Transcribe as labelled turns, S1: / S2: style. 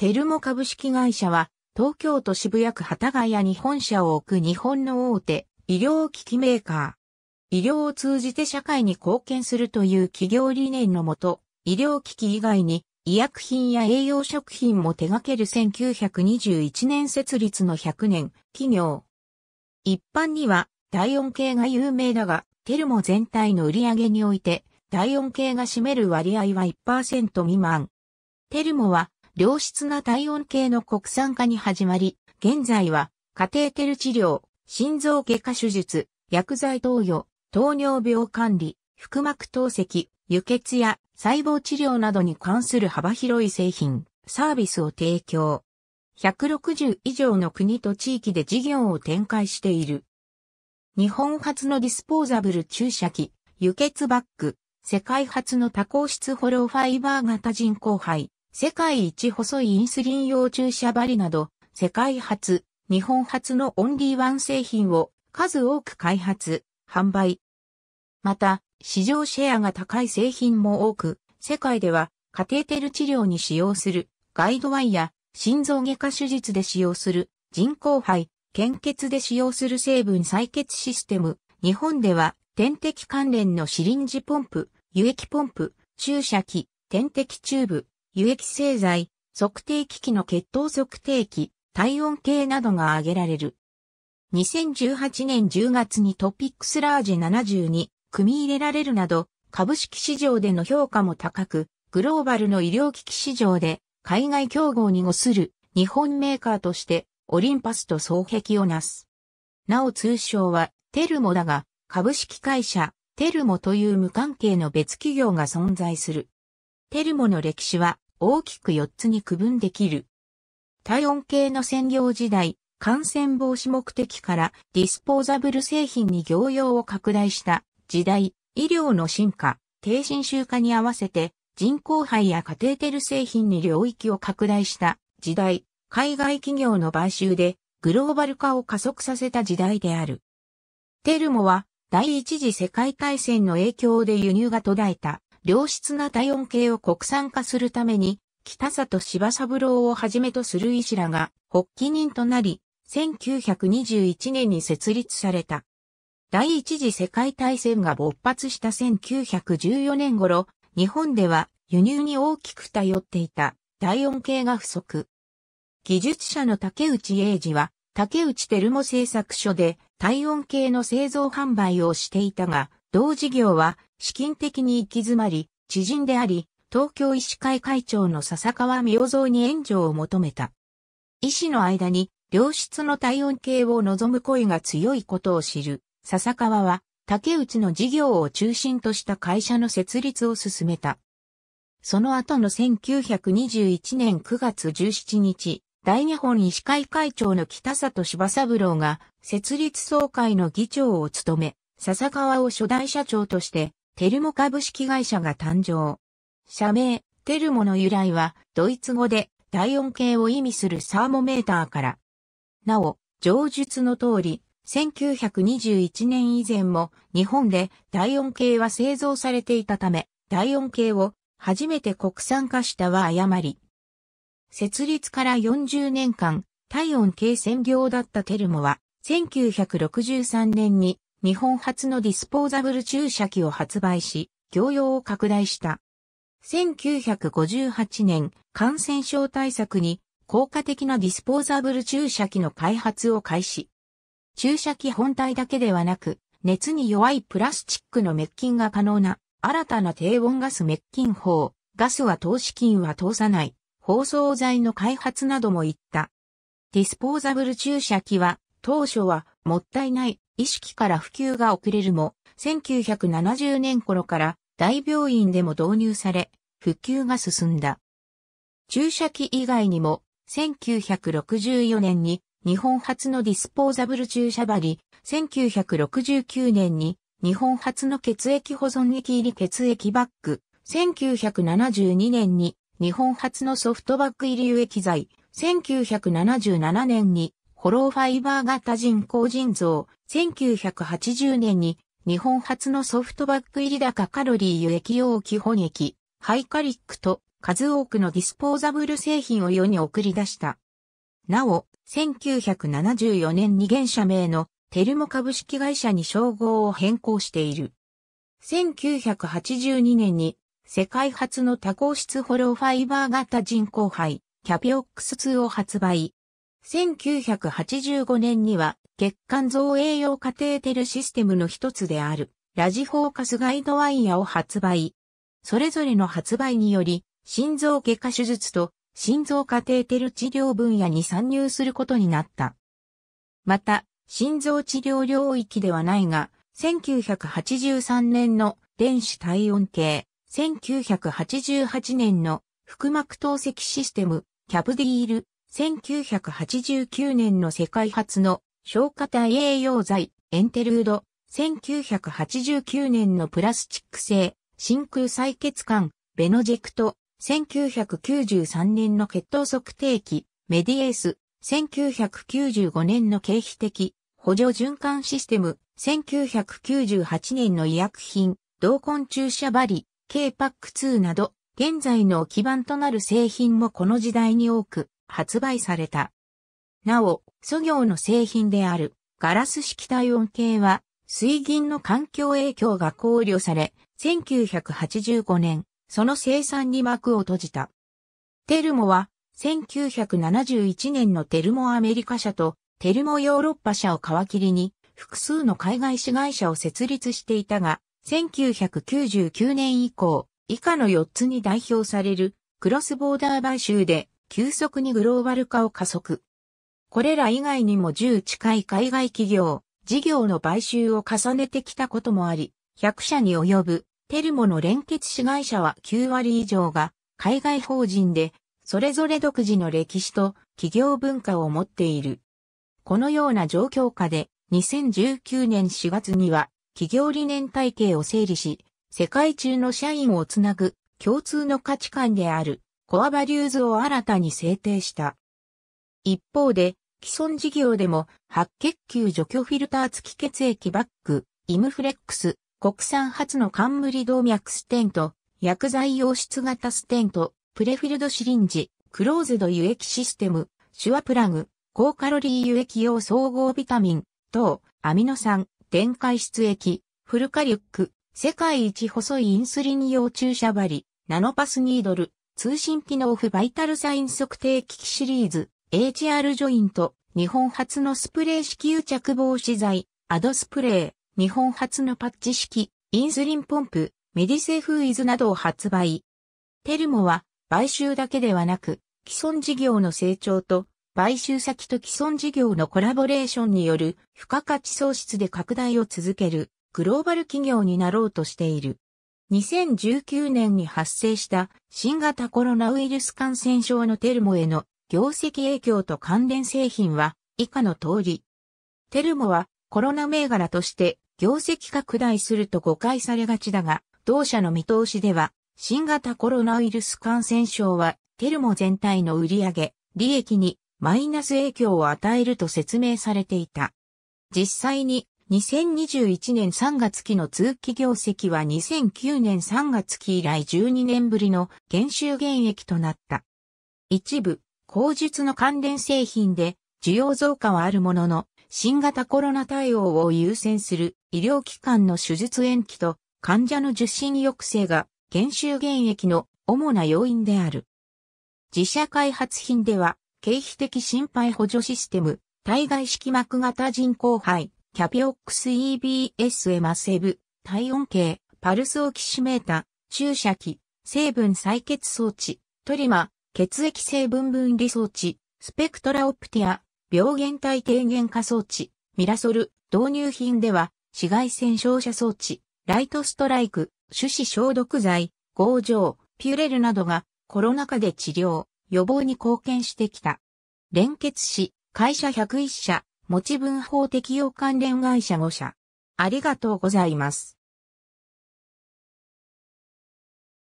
S1: テルモ株式会社は、東京都渋谷区幡ヶ谷に本社を置く日本の大手、医療機器メーカー。医療を通じて社会に貢献するという企業理念のもと、医療機器以外に医薬品や栄養食品も手掛ける1921年設立の100年企業。一般には体温計が有名だが、テルモ全体の売り上げにおいて体温計が占める割合は1%未満。テルモは良質な体温計の国産化に始まり、現在は、カテーテル治療、心臓外科手術、薬剤投与、糖尿病管理、腹膜透析、輸血や細胞治療などに関する幅広い製品、サービスを提供。160以上の国と地域で事業を展開している。日本初のディスポーザブル注射器、輸血バッグ、世界初の多孔質ホローファイバー型人工肺、世界一細いインスリン用注射針など、世界初、日本初のオンリーワン製品を数多く開発、販売。また、市場シェアが高い製品も多く、世界ではカテーテル治療に使用するガイドワイや心臓外科手術で使用する人工肺、献血で使用する成分採血システム、日本では点滴関連のシリンジポンプ、輸液ポンプ、注射器、点滴チューブ、輸液製剤、測定機器の血糖測定器、体温計などが挙げられる。2018年10月にトピックスラージ70に組み入れられるなど、株式市場での評価も高く、グローバルの医療機器市場で海外競合にごする日本メーカーとしてオリンパスと双璧をなす。なお通称はテルモだが株式会社テルモという無関係の別企業が存在する。テルモの歴史は大きく4つに区分できる。体温計の専業時代、感染防止目的からディスポーザブル製品に業用を拡大した時代、医療の進化、低侵襲化に合わせて人工肺やカテーテル製品に領域を拡大した時代、海外企業の買収でグローバル化を加速させた時代である。テルモは第一次世界大戦の影響で輸入が途絶えた良質な体温計を国産化するために、北里柴三郎をはじめとする医師らが発起人となり、1921年に設立された。第一次世界大戦が勃発した1914年頃、日本では輸入に大きく頼っていた体温計が不足。技術者の竹内英二は、竹内テルモ製作所で体温計の製造販売をしていたが、同事業は資金的に行き詰まり、知人であり、東京医師会会長の笹川明蔵に援助を求めた。医師の間に、良質の体温計を望む声が強いことを知る、笹川は、竹内の事業を中心とした会社の設立を進めた。その後の1921年9月17日、大日本医師会会長の北里柴三郎が設立総会の議長を務め、笹川を初代社長としてテルモ株式会社が誕生。社名、テルモの由来は、ドイツ語で体温計を意味するサーモメーターから。なお、上述の通り、1921年以前も日本で体温計は製造されていたため、体温計を初めて国産化したは誤り。設立から40年間、体温計専業だったテルモは、1963年に日本初のディスポーザブル注射器を発売し、業用を拡大した。1958年、感染症対策に効果的なディスポーザブル注射器の開発を開始。注射器本体だけではなく、熱に弱いプラスチックの滅菌が可能な新たな低温ガス滅菌法、ガスは投資金は通さない、包装剤の開発などもいった。ディスポーザブル注射器は当初はもったいない意識から普及が遅れるも、1970年頃から大病院でも導入され、普及が進んだ。注射器以外にも、1964年に日本初のディスポーザブル注射針、1969年に日本初の血液保存液入り血液バッグ、1972年に日本初のソフトバッグ入り有液剤、1977年にホローファイバー型人工腎臓、1980年に日本初のソフトバッグ入り高カロリー液容器本液、ハイカリックと数多くのディスポーザブル製品を世に送り出した。なお、1974年に現社名のテルモ株式会社に称号を変更している。1982年に世界初の多孔質ホローファイバー型人工肺、キャピオックス2を発売。1985年には血管造影用カテーテルシステムの一つであるラジフォーカスガイドワイヤを発売。それぞれの発売により心臓外科手術と心臓カテーテル治療分野に参入することになった。また、心臓治療領域ではないが、1983年の電子体温計、1988年の腹膜透析システム、キャブディール、1989年の世界初の消化体栄養剤、エンテルード、1989年のプラスチック製、真空採血管、ベノジェクト、1993年の血糖測定器、メディエース、1995年の経費的、補助循環システム、1998年の医薬品、同根注射針、K パック2など、現在の基盤となる製品もこの時代に多く発売された。なお、素業の製品であるガラス式体温計は水銀の環境影響が考慮され、1985年、その生産に幕を閉じた。テルモは、1971年のテルモアメリカ社とテルモヨーロッパ社を皮切りに、複数の海外市会社を設立していたが、1999年以降、以下の4つに代表されるクロスボーダー買収で急速にグローバル化を加速。これら以外にも10近い海外企業、事業の買収を重ねてきたこともあり、100社に及ぶテルモの連結子会社は9割以上が海外法人で、それぞれ独自の歴史と企業文化を持っている。このような状況下で2019年4月には企業理念体系を整理し、世界中の社員をつなぐ共通の価値観であるコアバリューズを新たに制定した。一方で、既存事業でも、白血球除去フィルター付き血液バッグ、イムフレックス、国産初の冠動脈ステント、薬剤溶出型ステント、プレフィルドシリンジ、クローズド輸液システム、シュアプラグ、高カロリー輸液用総合ビタミン、等、アミノ酸、電解質液、フルカリュック、世界一細いインスリン用注射針、ナノパスニードル、通信機能フバイタルサイン測定機器シリーズ、HR ジョイント、日本初のスプレー式癒着防止剤、アドスプレー、日本初のパッチ式、インスリンポンプ、メディセフーイズなどを発売。テルモは、買収だけではなく、既存事業の成長と、買収先と既存事業のコラボレーションによる付加価値創出で拡大を続けるグローバル企業になろうとしている。2019年に発生した新型コロナウイルス感染症のテルモへの業績影響と関連製品は以下の通り。テルモはコロナ銘柄として業績拡大すると誤解されがちだが、同社の見通しでは新型コロナウイルス感染症はテルモ全体の売上、利益にマイナス影響を与えると説明されていた。実際に2021年3月期の通期業績は2009年3月期以来12年ぶりの減収減益となった。一部、工述の関連製品で需要増加はあるものの、新型コロナ対応を優先する医療機関の手術延期と患者の受診抑制が減収減益の主な要因である。自社開発品では、経費的心肺補助システム、体外式膜型人工肺、キャピオックス EBS エマセブ、体温計、パルスオキシメータ、注射器、成分採血装置、トリマ、血液成分分離装置、スペクトラオプティア、病原体低減化装置、ミラソル、導入品では、紫外線照射装置、ライトストライク、手指消毒剤、合状、ピュレルなどがコロナ禍で治療、予防に貢献してきた。連結し、会社101社、持分法適用関連会社5社。ありがとうございます。